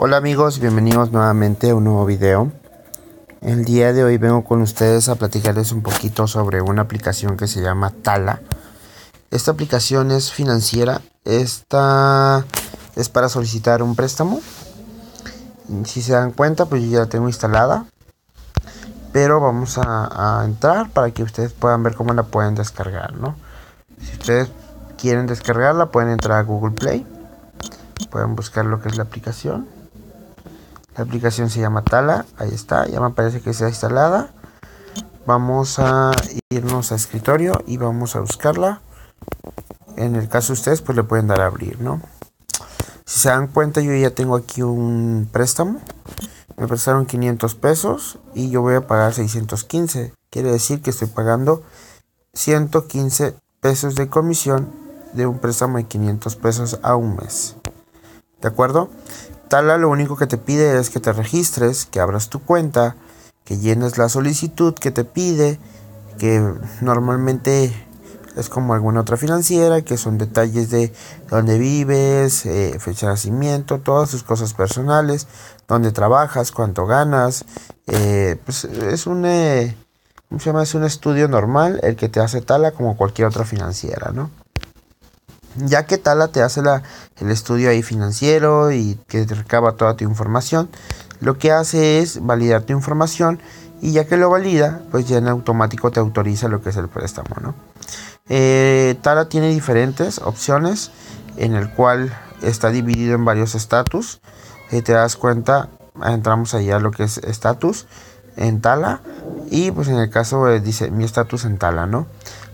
Hola amigos, bienvenidos nuevamente a un nuevo video. El día de hoy vengo con ustedes a platicarles un poquito sobre una aplicación que se llama Tala. Esta aplicación es financiera, esta es para solicitar un préstamo. Si se dan cuenta, pues yo ya la tengo instalada. Pero vamos a, entrar para que ustedes puedan ver cómo la pueden descargar, ¿no? Si ustedes quieren descargarla, pueden entrar a Google Play. Pueden buscar lo que es la aplicación la aplicación se llama Tala, ahí está, ya me parece que está instalada. Vamos a irnos a escritorio y vamos a buscarla. En el caso de ustedes, pues le pueden dar a abrir, ¿no? Si se dan cuenta, yo ya tengo aquí un préstamo. Me prestaron 500 pesos y yo voy a pagar 615. Quiere decir que estoy pagando 115 pesos de comisión de un préstamo de 500 pesos a un mes. ¿De acuerdo? Tala lo único que te pide es que te registres, que abras tu cuenta, que llenes la solicitud que te pide, que normalmente es como alguna otra financiera, que son detalles de dónde vives, eh, fecha de nacimiento, todas sus cosas personales, dónde trabajas, cuánto ganas. Eh, pues, es un, eh, se es un estudio normal el que te hace tala como cualquier otra financiera, ¿no? ya que Tala te hace la, el estudio ahí financiero y que te recaba toda tu información. Lo que hace es validar tu información y ya que lo valida, pues ya en automático te autoriza lo que es el préstamo, ¿no? Eh, Tala tiene diferentes opciones en el cual está dividido en varios estatus. y te das cuenta, entramos allá a lo que es estatus en Tala y pues en el caso eh, dice mi estatus en Tala, ¿no?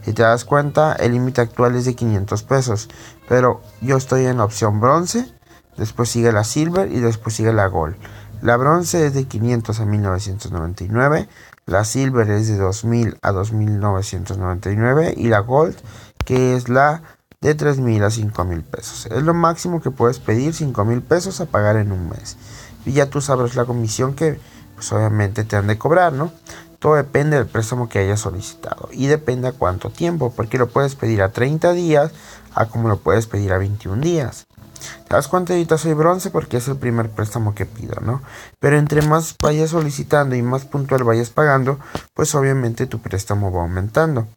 Si te das cuenta, el límite actual es de 500 pesos. Pero yo estoy en la opción bronce, después sigue la silver y después sigue la gold. La bronce es de 500 a 1999, la silver es de 2000 a 2999 y la gold que es la de 3000 a 5000 pesos. Es lo máximo que puedes pedir 5000 pesos a pagar en un mes. Y ya tú sabrás la comisión que pues obviamente te han de cobrar, ¿no? Todo depende del préstamo que hayas solicitado y depende a cuánto tiempo, porque lo puedes pedir a 30 días a como lo puedes pedir a 21 días. ¿Te das cuenta? soy bronce porque es el primer préstamo que pido, ¿no? Pero entre más vayas solicitando y más puntual vayas pagando, pues obviamente tu préstamo va aumentando.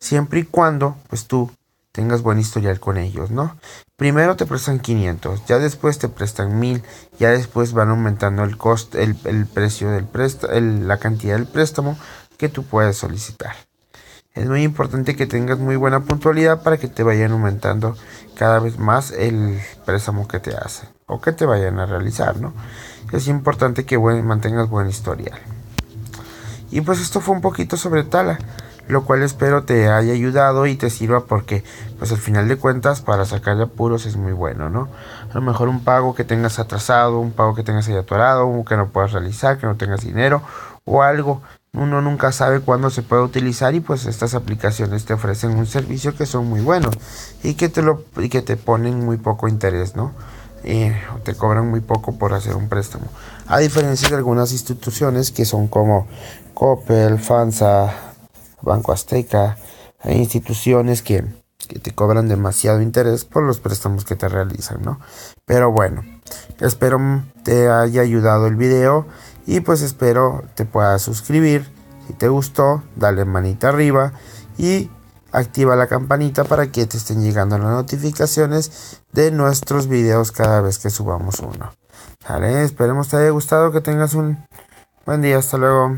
Siempre y cuando, pues tú tengas buen historial con ellos, ¿no? Primero te prestan 500, ya después te prestan 1000, ya después van aumentando el costo, el, precio del préstamo, la cantidad del préstamo que tú puedes solicitar. Es muy importante que tengas muy buena puntualidad para que te vayan aumentando cada vez más el préstamo que te hacen o que te vayan a realizar, ¿no? Es importante que buen, mantengas buen historial. Y pues esto fue un poquito sobre Tala lo cual espero te haya ayudado y te sirva porque pues al final de cuentas para sacar apuros es muy bueno, ¿no? A lo mejor un pago que tengas atrasado, un pago que tengas ahí atorado, que no puedas realizar, que no tengas dinero o algo. Uno nunca sabe cuándo se puede utilizar y pues estas aplicaciones te ofrecen un servicio que son muy buenos y que te, lo, y que te ponen muy poco interés, ¿no? Eh, te cobran muy poco por hacer un préstamo. A diferencia de algunas instituciones que son como Coppel, Fanza Banco Azteca, hay instituciones que, te cobran demasiado interés por los préstamos que te realizan, ¿no? Pero bueno, espero te haya ayudado el video y pues espero te puedas suscribir. Si te gustó, dale manita arriba y activa la campanita para que te estén llegando las notificaciones de nuestros videos cada vez que subamos uno. esperemos te haya gustado, que tengas un buen día, hasta luego.